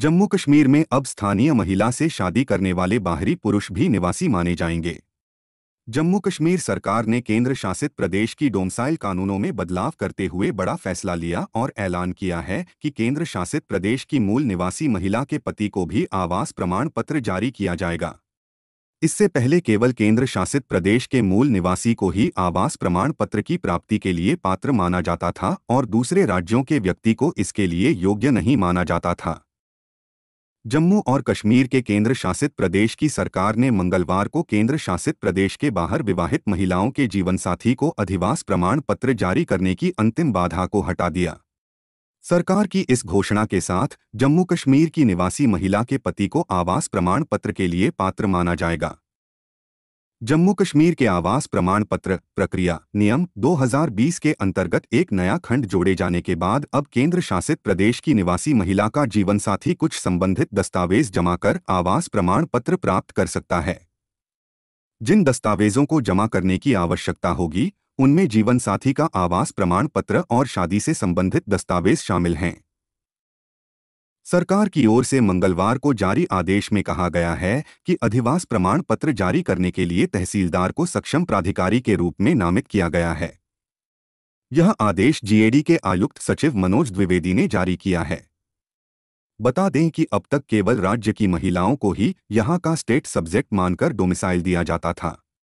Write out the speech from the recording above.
जम्मू कश्मीर में अब स्थानीय महिला से शादी करने वाले बाहरी पुरुष भी निवासी माने जाएंगे जम्मू कश्मीर सरकार ने केंद्र शासित प्रदेश की डोमसाइल कानूनों में बदलाव करते हुए बड़ा फैसला लिया और ऐलान किया है कि केंद्र शासित प्रदेश की मूल निवासी महिला के पति को भी आवास प्रमाण पत्र जारी किया जाएगा इससे पहले केवल केंद्र शासित प्रदेश के मूल निवासी को ही आवास प्रमाण पत्र की प्राप्ति के लिए पात्र माना जाता था और दूसरे राज्यों के व्यक्ति को इसके लिए योग्य नहीं माना जाता था जम्मू और कश्मीर के केंद्र शासित प्रदेश की सरकार ने मंगलवार को केंद्र शासित प्रदेश के बाहर विवाहित महिलाओं के जीवनसाथी को अधिवास प्रमाण पत्र जारी करने की अंतिम बाधा को हटा दिया सरकार की इस घोषणा के साथ जम्मू कश्मीर की निवासी महिला के पति को आवास प्रमाण पत्र के लिए पात्र माना जाएगा जम्मू कश्मीर के आवास प्रमाण पत्र प्रक्रिया नियम 2020 के अंतर्गत एक नया खंड जोड़े जाने के बाद अब केंद्र शासित प्रदेश की निवासी महिला का जीवनसाथी कुछ संबंधित दस्तावेज जमा कर आवास प्रमाण पत्र प्राप्त कर सकता है जिन दस्तावेजों को जमा करने की आवश्यकता होगी उनमें जीवनसाथी का आवास प्रमाण पत्र और शादी से संबंधित दस्तावेज शामिल हैं सरकार की ओर से मंगलवार को जारी आदेश में कहा गया है कि अधिवास प्रमाण पत्र जारी करने के लिए तहसीलदार को सक्षम प्राधिकारी के रूप में नामित किया गया है यह आदेश जीएडी के आयुक्त सचिव मनोज द्विवेदी ने जारी किया है बता दें कि अब तक केवल राज्य की महिलाओं को ही यहां का स्टेट सब्जेक्ट मानकर डोमिसाइल दिया जाता था